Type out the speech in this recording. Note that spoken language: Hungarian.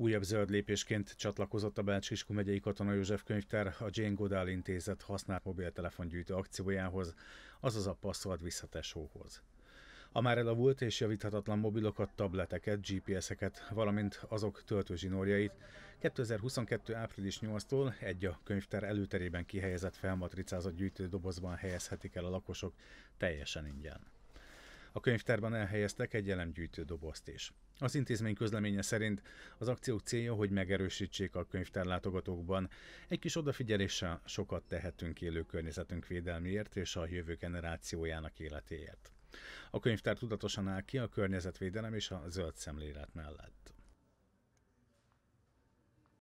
Újabb zöld lépésként csatlakozott a bács megyei Katona József könyvtár a Jane Goodall intézet használt mobiltelefongyűjtő akciójához, azaz a passzolt visszatesóhoz. A már elavult és javíthatatlan mobilokat, tableteket, GPS-eket, valamint azok töltőzsinórjait 2022. április 8-tól egy a könyvtár előterében kihelyezett felmatricázott gyűjtődobozban helyezhetik el a lakosok teljesen ingyen. A könyvtárban elhelyeztek egy elemgyűjtő dobozt is. Az intézmény közleménye szerint az akciók célja, hogy megerősítsék a könyvtár látogatókban. Egy kis odafigyeléssel sokat tehetünk élő környezetünk védelmiért és a jövő generációjának életéért. A könyvtár tudatosan áll ki a környezetvédelem és a zöld szemlélet mellett.